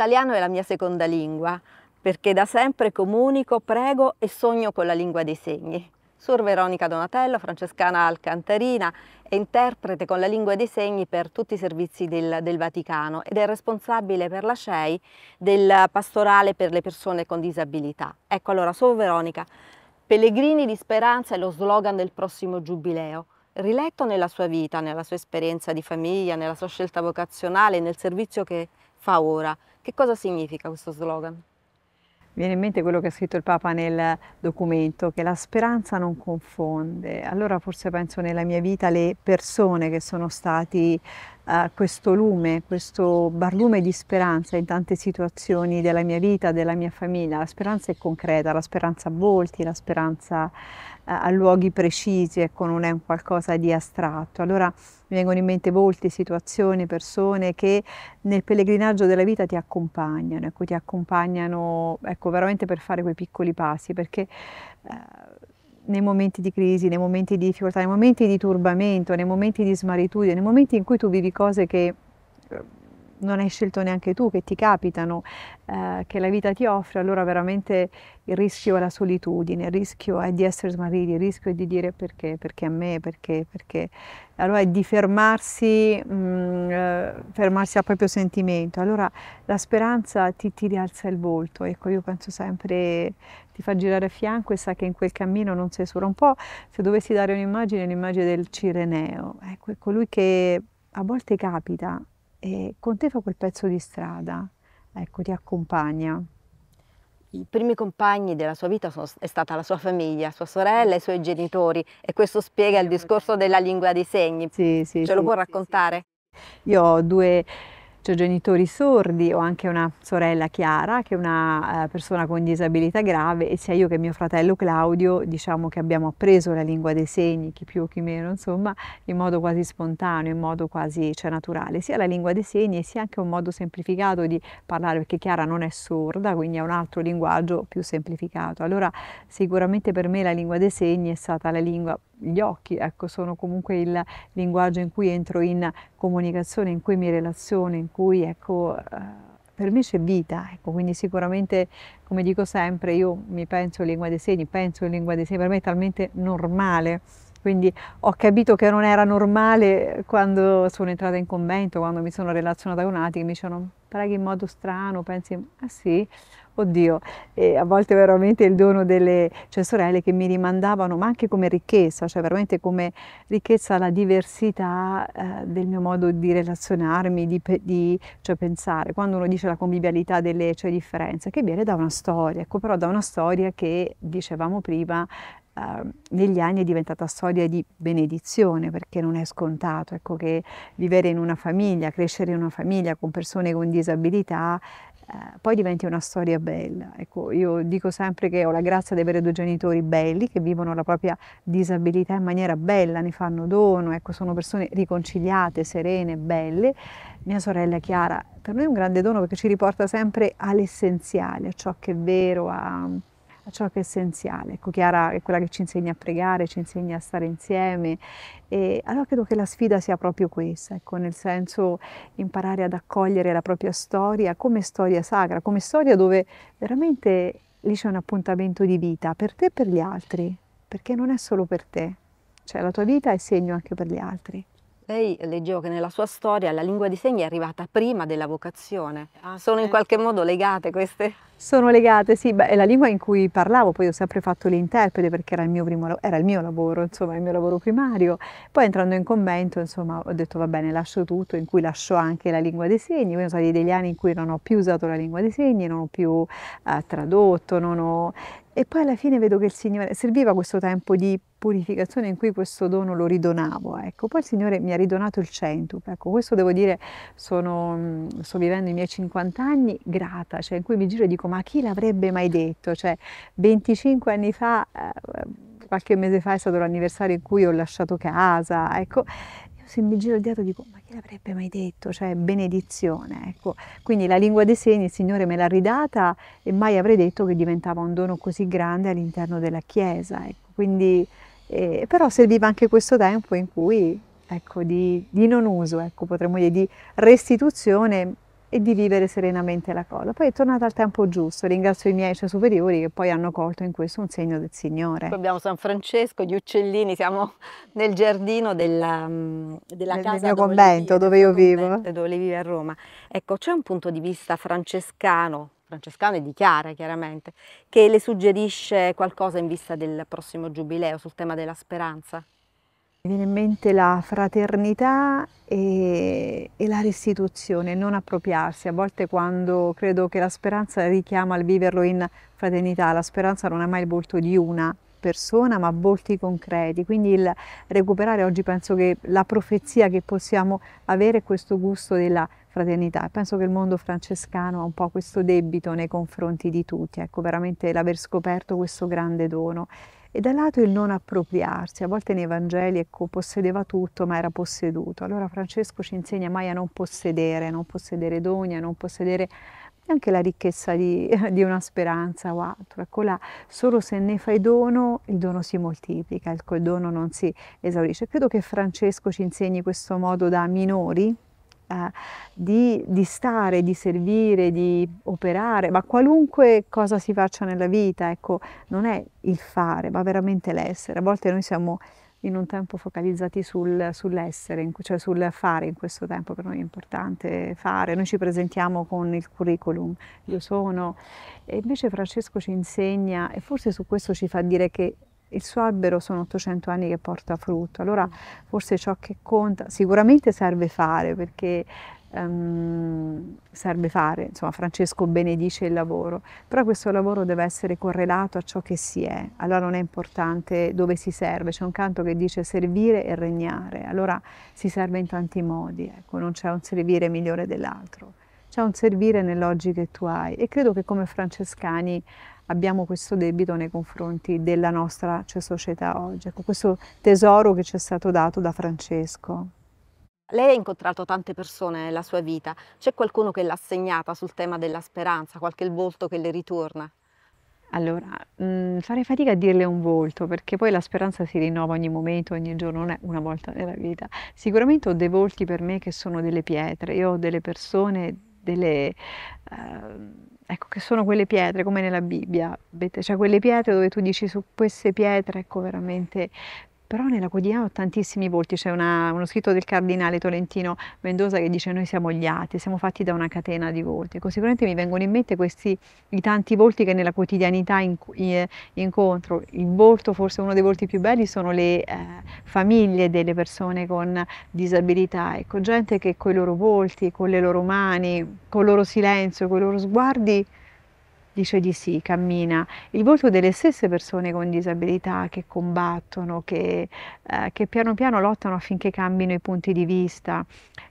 L'italiano è la mia seconda lingua perché da sempre comunico, prego e sogno con la lingua dei segni. Suor Veronica Donatello, francescana alcantarina, è interprete con la lingua dei segni per tutti i servizi del, del, Vaticano ed è responsabile per la CEI del pastorale per le persone con disabilità. Ecco allora, Suor Veronica, Pellegrini di speranza è lo slogan del prossimo giubileo. Riletto nella sua vita, nella sua esperienza di famiglia, nella sua scelta vocazionale, nel servizio che fa ora, che cosa significa questo slogan? viene in mente quello che ha scritto il Papa nel documento, che la speranza non confonde. Allora forse penso nella mia vita alle persone che sono stati uh, questo lume, questo barlume di speranza in tante situazioni della mia vita, della mia famiglia. La speranza è concreta, la speranza a volti, la speranza a luoghi precisi, ecco, non è un qualcosa di astratto. Allora mi vengono in mente volti, situazioni, persone che nel pellegrinaggio della vita ti accompagnano, ecco, ti accompagnano ecco, veramente per fare quei piccoli passi, perché eh, nei momenti di crisi, nei momenti di difficoltà, nei momenti di turbamento, nei momenti di smaritudine, nei momenti in cui tu vivi cose che eh, non hai scelto neanche tu, che ti capitano, eh, che la vita ti offre, allora veramente il rischio è la solitudine, il rischio è di essere smarriti, il rischio è di dire perché, perché a me, perché, perché. Allora è di fermarsi, mh, mm, eh, fermarsi al proprio sentimento. Allora la speranza ti, ti rialza il volto, ecco io penso sempre, ti fa girare a fianco e sa che in quel cammino non sei solo un po'. Se dovessi dare un'immagine, l'immagine del Cireneo, ecco, è colui che a volte capita e con te fa quel pezzo di strada, ecco, ti accompagna. I primi compagni della sua vita sono, è stata la sua famiglia, sua sorella e i suoi genitori e questo spiega il discorso della lingua dei segni. Sì, sì, Ce sì, lo può raccontare? Io ho due ho cioè genitori sordi, ho anche una sorella Chiara che è una eh, persona con disabilità grave e sia io che mio fratello Claudio diciamo che abbiamo appreso la lingua dei segni, chi più chi meno, insomma, in modo quasi spontaneo, in modo quasi cioè, naturale, sia la lingua dei segni sia anche un modo semplificato di parlare perché Chiara non è sorda, quindi è un altro linguaggio più semplificato. Allora sicuramente per me la lingua dei segni è stata la lingua gli occhi, ecco, sono comunque il linguaggio in cui entro in comunicazione, in cui mi relaziono, in cui ecco, eh, per me c'è vita, ecco, quindi sicuramente, come dico sempre, io mi penso in lingua dei segni, penso in lingua dei segni, per me è talmente normale. Quindi ho capito che non era normale quando sono entrata in convento, quando mi sono relazionata con altri, che mi dicevano preghi in modo strano, pensi, ah sì, oddio, e a volte veramente il dono delle cioè, sorelle che mi rimandavano, ma anche come ricchezza, cioè veramente come ricchezza la diversità eh, del mio modo di relazionarmi, di, di cioè, pensare. Quando uno dice la convivialità delle cioè, differenze, che viene da una storia, ecco, però da una storia che, dicevamo prima, Ehm, negli anni è diventata storia di benedizione perché non è scontato ecco, che vivere in una famiglia, crescere in una famiglia con persone con disabilità uh, poi diventi una storia bella. Ecco, io dico sempre che ho la grazia di avere due genitori belli che vivono la propria disabilità in maniera bella, ne fanno dono, ecco, sono persone riconciliate, serene, belle. Mia sorella Chiara per noi è un grande dono perché ci riporta sempre all'essenziale, a ciò che è vero, a, a ciò che è essenziale. Ecco, Chiara è quella che ci insegna a pregare, ci insegna a stare insieme e allora credo che la sfida sia proprio questa, ecco, nel senso imparare ad accogliere la propria storia come storia sacra, come storia dove veramente lì c'è un appuntamento di vita per te e per gli altri, perché non è solo per te, cioè la tua vita è segno anche per gli altri. Lei eh, leggevo che nella sua storia la lingua dei segni è arrivata prima della vocazione. Ah, Sono certo. in qualche modo legate queste? Sono legate, sì, beh, è la lingua in cui parlavo, poi ho sempre fatto l'interprete perché era il mio, primo, era il mio lavoro, insomma, il mio lavoro primario. Poi entrando in convento, insomma, ho detto va bene, lascio tutto, in cui lascio anche la lingua dei segni. Poi sono stati degli anni in cui non ho più usato la lingua dei segni, non ho più eh, tradotto, non ho... E poi alla fine vedo che il Signore serviva questo tempo di purificazione in cui questo dono lo ridonavo, ecco. Poi il Signore mi ha ridonato il centuple, ecco. Questo devo dire, sono, sto vivendo i miei 50 anni grata, cioè in cui mi giro e dico ma chi l'avrebbe mai detto? Cioè 25 anni fa... Eh, qualche mese fa è stato l'anniversario in cui ho lasciato casa, ecco, se mi giro dietro dico ma chi l'avrebbe mai detto? Cioè benedizione, ecco. Quindi la lingua dei segni il Signore me l'ha ridata e mai avrei detto che diventava un dono così grande all'interno della Chiesa, ecco. Quindi, eh, però serviva anche questo tempo in cui, ecco, di, di non uso, ecco, potremmo dire, di restituzione e di vivere serenamente la cosa. Poi è tornata al tempo giusto, ringrazio i miei cioè, superiori che poi hanno colto in questo un segno del Signore. Poi abbiamo San Francesco, gli uccellini, siamo nel giardino della, mm, della nel, casa del mio dove convento vive, dove io vivo. Dove vive a Roma. Ecco, c'è un punto di vista francescano, francescano e di Chiara chiaramente, che le suggerisce qualcosa in vista del prossimo giubileo sul tema della speranza? Mi viene in mente la fraternità e, e, la restituzione, non appropriarsi. A volte quando credo che la speranza richiama il viverlo in fraternità, la speranza non è mai il volto di una persona, ma volti concreti. Quindi il recuperare oggi penso che la profezia che possiamo avere è questo gusto della fraternità. Penso che il mondo francescano ha un po' questo debito nei confronti di tutti, ecco, veramente l'aver scoperto questo grande dono e da lato il non appropriarsi. A volte nei Vangeli ecco, possedeva tutto ma era posseduto. Allora Francesco ci insegna mai a non possedere, non possedere doni, a non possedere anche la ricchezza di, di, una speranza o altro. Ecco là, solo se ne fai dono, il dono si moltiplica, ecco, il dono non si esaurisce. Credo che Francesco ci insegni questo modo da minori, eh, di, di, stare, di servire, di operare, ma qualunque cosa si faccia nella vita, ecco, non è il fare, ma veramente l'essere. A volte noi siamo in un tempo focalizzati sul, sull'essere, cioè sul fare in questo tempo, per noi è importante fare, noi ci presentiamo con il curriculum, io sono, e invece Francesco ci insegna, e forse su questo ci fa dire che il suo albero sono 800 anni che porta frutto, allora mm. forse ciò che conta, sicuramente serve fare perché um, serve fare, insomma Francesco benedice il lavoro, però questo lavoro deve essere correlato a ciò che si è, allora non è importante dove si serve, c'è un canto che dice servire e regnare, allora si serve in tanti modi, ecco, non c'è un servire migliore dell'altro, c'è un servire nell'oggi che tu hai e credo che come francescani abbiamo questo debito nei confronti della nostra cioè, società oggi, ecco, questo tesoro che ci è stato dato da Francesco. Lei ha incontrato tante persone nella sua vita, c'è qualcuno che l'ha segnata sul tema della speranza, qualche volto che le ritorna? Allora, mh, mm, farei fatica a dirle un volto perché poi la speranza si rinnova ogni momento, ogni giorno, non è una volta nella vita. Sicuramente ho dei volti per me che sono delle pietre, io ho delle persone delle... Uh, ecco, che sono quelle pietre, come nella Bibbia, cioè quelle pietre dove tu dici su queste pietre, ecco veramente però nella quotidiana ho tantissimi volti, c'è una, uno scritto del cardinale Tolentino Mendoza che dice noi siamo gli atti, siamo fatti da una catena di volti, ecco, sicuramente mi vengono in mente questi i tanti volti che nella quotidianità in, in, eh, incontro, il volto forse uno dei volti più belli sono le eh, famiglie delle persone con disabilità, ecco gente che con i loro volti, con le loro mani, con il loro silenzio, con i loro sguardi dice di sì, cammina, il volto delle stesse persone con disabilità che combattono, che, eh, che piano piano lottano affinché cambino i punti di vista.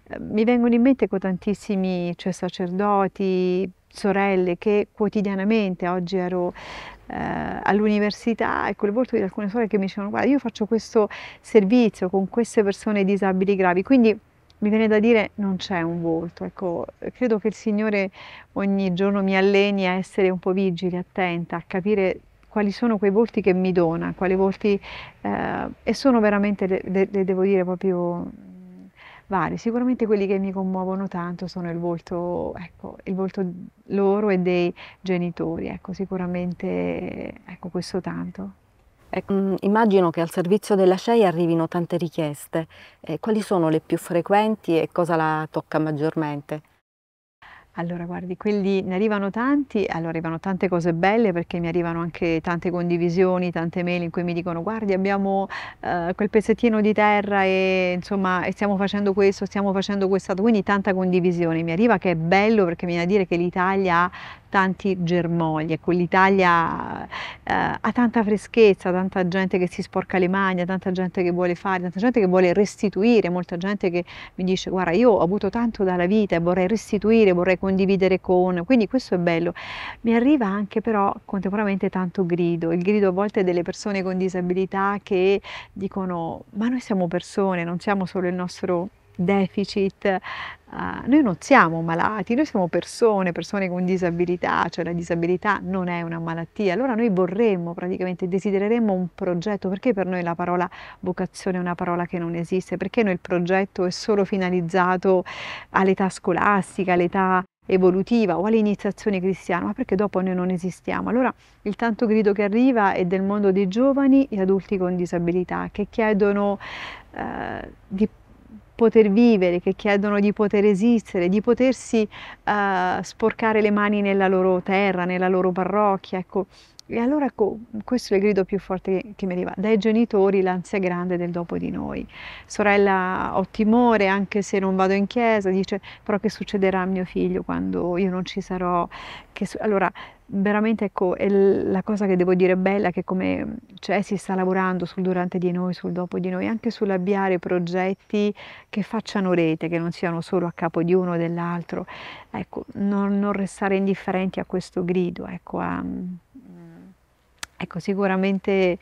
Eh, mi vengono in mente con tantissimi cioè, sacerdoti, sorelle che quotidianamente, oggi ero eh, all'università e ecco, quel volto di alcune sorelle che mi dicevano guarda io faccio questo servizio con queste persone disabili gravi, quindi mi viene da dire non c'è un volto, ecco, credo che il Signore ogni giorno mi alleni a essere un po' vigile, attenta, a capire quali sono quei volti che mi dona, quali volti, eh, e sono veramente, le, le devo dire, proprio mm, vari. Sicuramente quelli che mi commuovono tanto sono il volto, ecco, il volto loro e dei genitori, ecco, sicuramente ecco, questo tanto. Ecco, mm, immagino che al servizio della CEI arrivino tante richieste. Eh, quali sono le più frequenti e cosa la tocca maggiormente? Allora, guardi, quelli ne arrivano tanti, allora arrivano tante cose belle perché mi arrivano anche tante condivisioni, tante mail in cui mi dicono guardi abbiamo eh, quel pezzettino di terra e insomma e stiamo facendo questo, stiamo facendo quest'altro, quindi tanta condivisione. Mi arriva che è bello perché viene a dire che l'Italia ha tanti germogli, ecco l'Italia eh, ha tanta freschezza, tanta gente che si sporca le mani, tanta gente che vuole fare, tanta gente che vuole restituire, molta gente che mi dice guarda io ho avuto tanto dalla vita e vorrei restituire, vorrei condividere con, quindi questo è bello. Mi arriva anche però contemporaneamente tanto grido, il grido a volte delle persone con disabilità che dicono ma noi siamo persone, non siamo solo il nostro deficit. Uh, noi non siamo malati, noi siamo persone, persone con disabilità, cioè la disabilità non è una malattia. Allora noi vorremmo praticamente, desidereremmo un progetto, perché per noi la parola vocazione è una parola che non esiste, perché noi il progetto è solo finalizzato all'età scolastica, all'età evolutiva o all'iniziazione cristiana, ma perché dopo noi non esistiamo. Allora il tanto grido che arriva è del mondo dei giovani e adulti con disabilità che chiedono eh, di poter vivere, che chiedono di poter esistere, di potersi uh, sporcare le mani nella loro terra, nella loro parrocchia. Ecco, e allora questo è il grido più forte che mi arriva, dai genitori l'ansia grande del dopo di noi. Sorella ho timore anche se non vado in chiesa, dice però che succederà a mio figlio quando io non ci sarò. allora veramente ecco, è la cosa che devo dire bella che come cioè, si sta lavorando sul durante di noi, sul dopo di noi, anche sull'avviare progetti che facciano rete, che non siano solo a capo di uno o dell'altro, ecco, non, non, restare indifferenti a questo grido, ecco, a, Ecco, sicuramente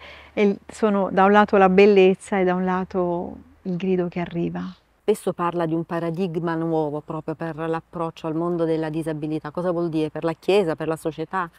sono da un lato la bellezza e da un lato il grido che arriva. Spesso parla di un paradigma nuovo proprio per l'approccio al mondo della disabilità. Cosa vuol dire per la Chiesa, per la società?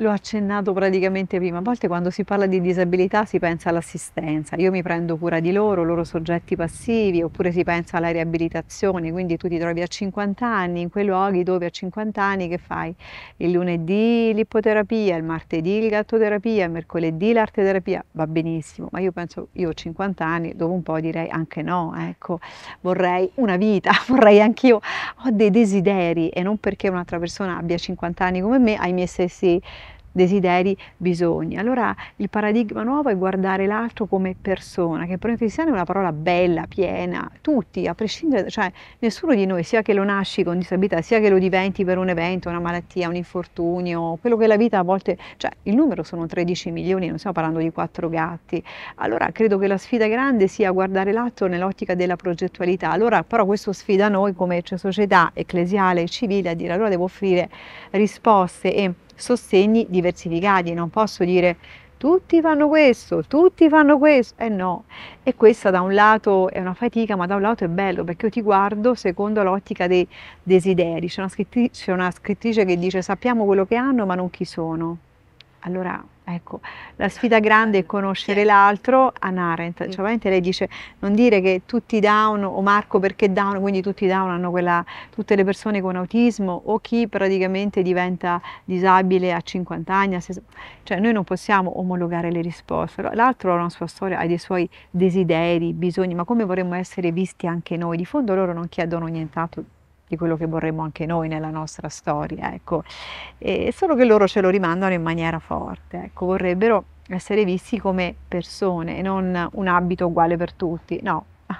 L'ho accennato praticamente prima, a volte quando si parla di disabilità si pensa all'assistenza, io mi prendo cura di loro, loro soggetti passivi, oppure si pensa alla riabilitazione, quindi tu ti trovi a 50 anni in quei luoghi dove a 50 anni che fai? Il lunedì l'ippoterapia, il martedì il gattoterapia, il mercoledì l'arteterapia, va benissimo, ma io penso, io ho 50 anni, dopo un po' direi anche no, ecco, vorrei una vita, vorrei anch'io, ho dei desideri e non perché un'altra persona abbia 50 anni come me, ha i miei stessi desideri, bisogni. Allora il paradigma nuovo è guardare l'altro come persona, che per noi cristiani è una parola bella, piena, tutti, a prescindere, cioè nessuno di noi, sia che lo nasci con disabilità, sia che lo diventi per un evento, una malattia, un infortunio, quello che la vita a volte, cioè il numero sono 13 milioni, non stiamo parlando di quattro gatti. Allora credo che la sfida grande sia guardare l'altro nell'ottica della progettualità. Allora però questo sfida noi come cioè, società ecclesiale e civile a dire allora devo offrire risposte e sostegni diversificati, non posso dire tutti fanno questo, tutti fanno questo, e eh no. E questa da un lato è una fatica, ma da un lato è bello perché io ti guardo secondo l'ottica dei desideri. C'è una, scrittrice, c'è una scrittrice che dice sappiamo quello che hanno ma non chi sono. Allora Ecco, la sfida grande è conoscere certo. l'altro a Narent, cioè veramente lei dice non dire che tutti i down o Marco perché down, quindi tutti i down hanno quella, tutte le persone con autismo o chi praticamente diventa disabile a 50 anni, a 60, cioè noi non possiamo omologare le risposte, l'altro ha una sua storia, ha dei suoi desideri, bisogni, ma come vorremmo essere visti anche noi? Di fondo loro non chiedono nient'altro di quello che vorremmo anche noi nella nostra storia, ecco. E solo che loro ce lo rimandano in maniera forte, ecco, vorrebbero essere visti come persone e non un abito uguale per tutti, no,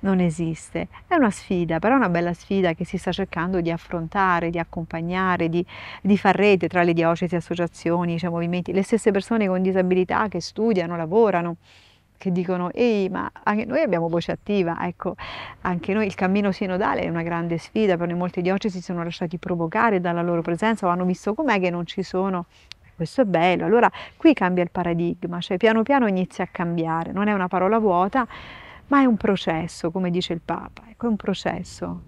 non esiste. È una sfida, però è una bella sfida che si sta cercando di affrontare, di accompagnare, di, di far rete tra le diocesi, associazioni, cioè movimenti, le stesse persone con disabilità che studiano, lavorano, che dicono ehi ma anche noi abbiamo voce attiva, ecco anche noi il cammino sinodale è una grande sfida, per noi molte diocesi si sono lasciati provocare dalla loro presenza o hanno visto com'è che non ci sono questo è bello, allora qui cambia il paradigma, cioè piano piano inizia a cambiare, non è una parola vuota, ma è un processo, come dice il Papa, ecco, è un processo.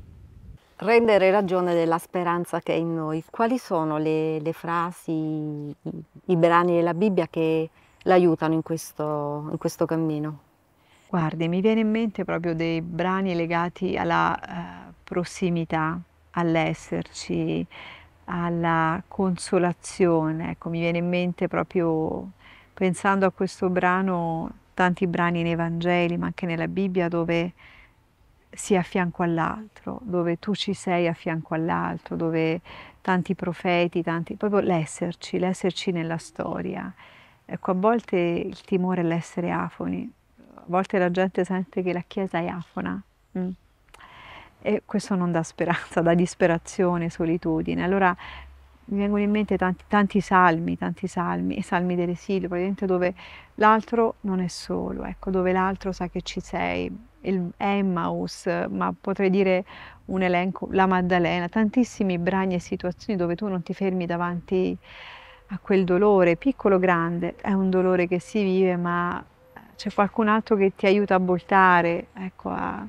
Rendere ragione della speranza che è in noi. Quali sono le, le frasi, i, i brani della Bibbia che l'aiutano in questo, in questo cammino. Guardi, mi viene in mente proprio dei brani legati alla eh, prossimità, all'esserci, alla consolazione. Ecco, mi viene in mente proprio pensando a questo brano, tanti brani nei Vangeli, ma anche nella Bibbia dove si è a fianco all'altro, dove tu ci sei a fianco all'altro, dove tanti profeti, tanti, proprio l'esserci, l'esserci nella storia. Ecco, a volte il timore è l'essere afoni, a volte la gente sente che la Chiesa è afona mm. e questo non dà speranza, dà disperazione, solitudine. Allora mi vengono in mente tanti, tanti salmi, tanti salmi, i salmi dell'esilio, praticamente dove l'altro non è solo, ecco, dove l'altro sa che ci sei, il Emmaus, ma potrei dire un elenco, la Maddalena, tantissimi brani e situazioni dove tu non ti fermi davanti a quel dolore, piccolo o grande, è un dolore che si vive, ma c'è qualcun altro che ti aiuta a voltare, ecco, a,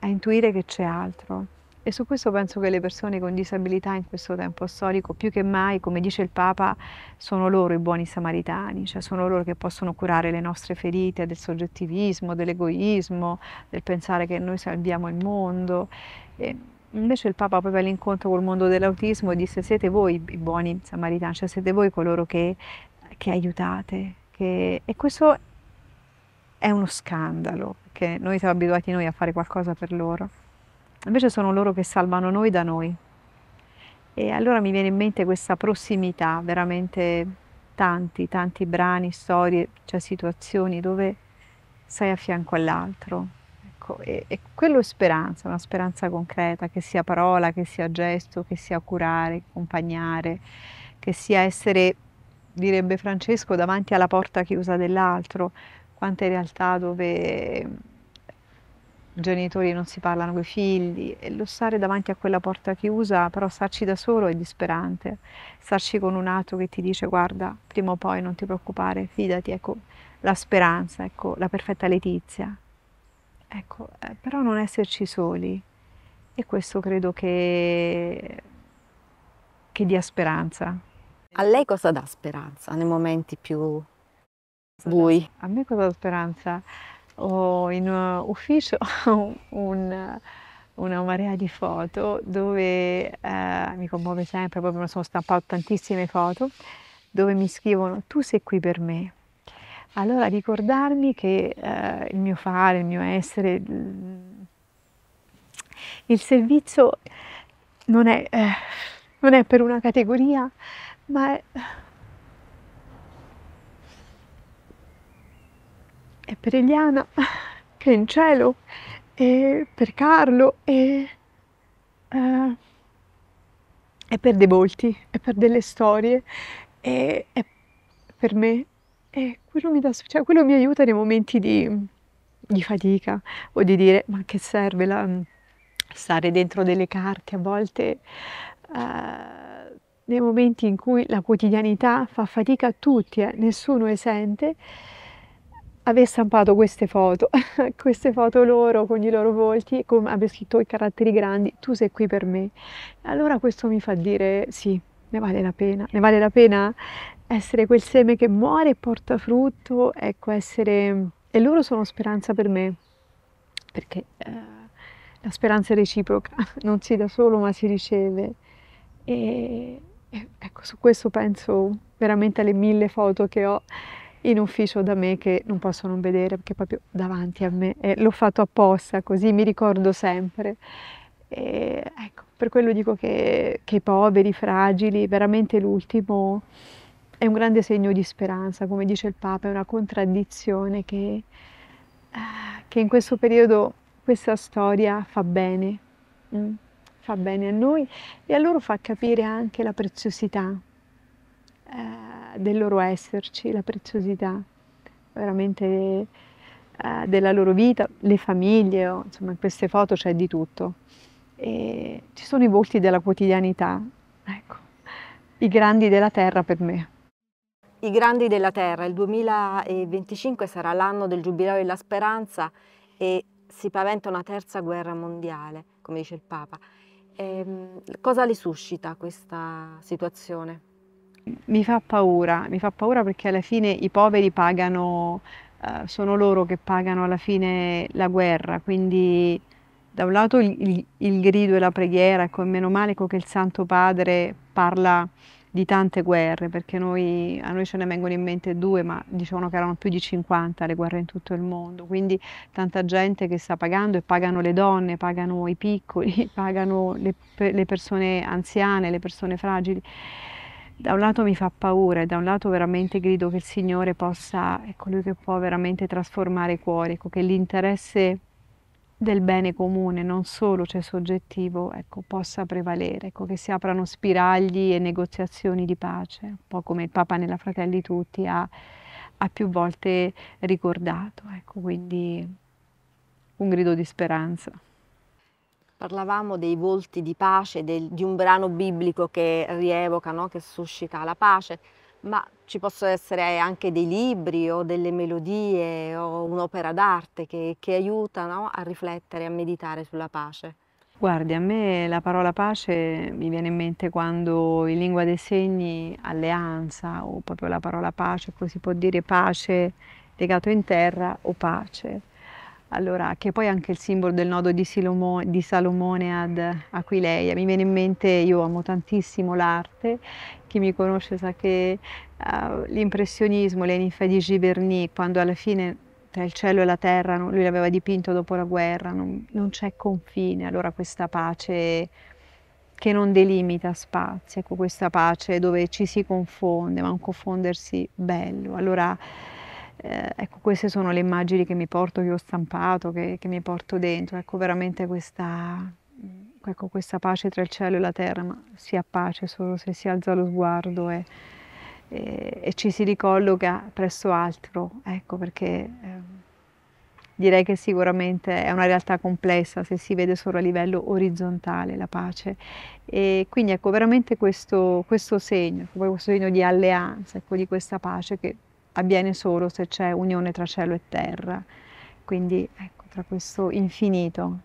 a intuire che c'è altro. E su questo penso che le persone con disabilità in questo tempo storico, più che mai, come dice il Papa, sono loro i buoni samaritani, cioè sono loro che possono curare le nostre ferite del soggettivismo, dell'egoismo, del pensare che noi salviamo il mondo. E Invece il Papa proprio all'incontro col mondo dell'autismo disse siete voi i buoni samaritani, cioè siete voi coloro che, che aiutate. Che... E questo è uno scandalo, perché noi siamo abituati noi a fare qualcosa per loro. Invece sono loro che salvano noi da noi. E allora mi viene in mente questa prossimità, veramente tanti, tanti brani, storie, cioè situazioni dove sei a fianco all'altro. Ecco, e, e, quello è speranza, una speranza concreta, che sia parola, che sia gesto, che sia curare, accompagnare, che sia essere, direbbe Francesco, davanti alla porta chiusa dell'altro, quante realtà dove i mm, genitori non si parlano con i figli e lo stare davanti a quella porta chiusa, però starci da solo è disperante, starci con un altro che ti dice guarda, prima o poi non ti preoccupare, fidati, ecco la speranza, ecco la perfetta letizia, Ecco, eh, però non esserci soli e questo credo che, che dia speranza. A lei cosa dà speranza nei momenti più bui? A me cosa dà speranza? Ho in uh, ufficio un una marea di foto dove eh, mi commuove sempre, proprio sono stampato tantissime foto, dove mi scrivono tu sei qui per me, allora ricordarmi che eh, il mio fare, il mio essere, il servizio non è, eh, non è per una categoria, ma è, è per Eliana che è in cielo, e per Carlo e eh, è per dei volti, è per delle storie, è, è per me. E quello mi, da, cioè, quello mi aiuta nei momenti di, di, fatica o di dire ma che serve la, stare dentro delle carte a volte. Uh, nei momenti in cui la quotidianità fa fatica a tutti, eh, nessuno esente, aver stampato queste foto, queste foto loro con i loro volti, come aver scritto i caratteri grandi, tu sei qui per me. Allora questo mi fa dire sì, ne vale la pena, ne vale la pena essere quel seme che muore e porta frutto, ecco, essere... E loro sono speranza per me, perché eh, la speranza è reciproca, non si dà solo ma si riceve. E, e ecco, su questo penso veramente alle mille foto che ho in ufficio da me che non posso non vedere perché proprio davanti a me e l'ho fatto apposta così mi ricordo sempre e ecco per quello dico che, i poveri, fragili, veramente l'ultimo è un grande segno di speranza, come dice il Papa, è una contraddizione che, eh, che in questo periodo questa storia fa bene, mm, fa bene a noi e a loro fa capire anche la preziosità eh, del loro esserci, la preziosità veramente eh, della loro vita, le famiglie, insomma in queste foto c'è di tutto. E ci sono i volti della quotidianità, ecco, i grandi della terra per me. I grandi della terra, il 2025 sarà l'anno del Giubileo della Speranza e si paventa una terza guerra mondiale, come dice il Papa. Ehm, cosa le suscita questa situazione? Mi fa paura, mi fa paura perché alla fine i poveri pagano, eh, sono loro che pagano alla fine la guerra, quindi da un lato il, il grido e la preghiera, ecco, meno male che il Santo Padre parla di tante guerre, perché noi, a noi ce ne vengono in mente due, ma dicevano che erano più di 50 le guerre in tutto il mondo, quindi tanta gente che sta pagando e pagano le donne, pagano i piccoli, pagano le, le persone anziane, le persone fragili da un lato mi fa paura e da un lato veramente grido che il Signore possa, è colui che può veramente trasformare i cuori, ecco, che l'interesse del bene comune, non solo cioè soggettivo, ecco, possa prevalere, ecco, che si aprano spiragli e negoziazioni di pace, un po' come il Papa nella Fratelli Tutti ha, ha più volte ricordato, ecco, quindi un grido di speranza. Parlavamo dei volti di pace, del, di un brano biblico che rievoca, no? che suscita la pace, ma ci possono essere anche dei libri o delle melodie o un'opera d'arte che, che aiutano a riflettere, a meditare sulla pace. Guardi, a me la parola pace mi viene in mente quando in lingua dei segni alleanza o proprio la parola pace, così può dire pace legato in terra o pace allora, che poi è anche il simbolo del nodo di, Silomo, di, Salomone ad Aquileia. Mi viene in mente, io amo tantissimo l'arte, chi mi conosce sa che uh, l'impressionismo, le ninfe di Giverny, quando alla fine tra il cielo e la terra, lui l'aveva dipinto dopo la guerra, non, non c'è confine, allora questa pace che non delimita spazi, ecco questa pace dove ci si confonde, ma un confondersi bello. Allora, eh, ecco, queste sono le immagini che mi porto, che ho stampato, che, che mi porto dentro. Ecco, veramente questa, mm, ecco, questa pace tra il cielo e la terra, ma si ha pace solo se si alza lo sguardo e, e, e ci si ricolloca presso altro, ecco, perché eh, direi che sicuramente è una realtà complessa se si vede solo a livello orizzontale la pace. E quindi ecco, veramente questo, questo segno, ecco, questo segno di alleanza, ecco, di questa pace che avviene solo se c'è unione tra cielo e terra. Quindi ecco, tra questo infinito.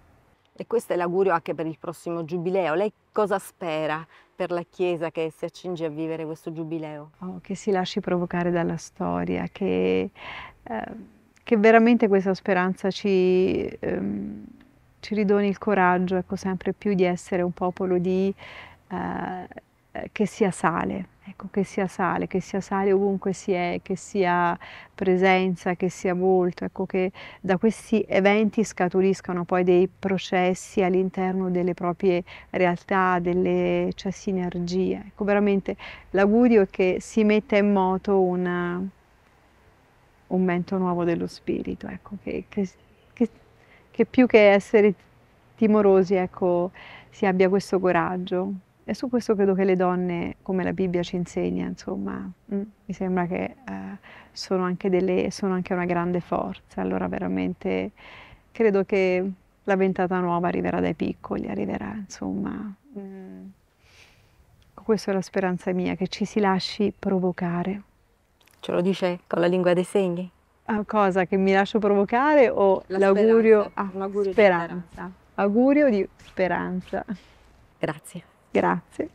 E questo è l'augurio anche per il prossimo giubileo. Lei cosa spera per la Chiesa che si accinge a vivere questo giubileo? Oh, che si lasci provocare dalla storia, che, eh, che veramente questa speranza ci, ehm, ci, ridoni il coraggio, ecco, sempre più di essere un popolo di, eh, eh che sia sale. Ecco, che sia sale, che sia sale ovunque si è, che sia presenza, che sia volto, ecco, che da questi eventi scaturiscano poi dei processi all'interno delle proprie realtà, delle cioè, sinergie. Ecco, veramente l'augurio è che si metta in moto una, un mento nuovo dello spirito, ecco, che, che, che, che, più che essere timorosi, ecco, si abbia questo coraggio. E su questo credo che le donne, come la Bibbia ci insegna, insomma, mm, mi sembra che eh, sono, anche delle, sono anche una grande forza. Allora veramente credo che la ventata nuova arriverà dai piccoli, arriverà, insomma. Mh, mm. questa è la speranza mia, che ci si lasci provocare. Ce lo dice con la lingua dei segni? Ah, cosa? Che mi lascio provocare o la l'augurio? Speranza. Ah, l'augurio speranza. Di speranza. Augurio di speranza. Grazie. Grazie.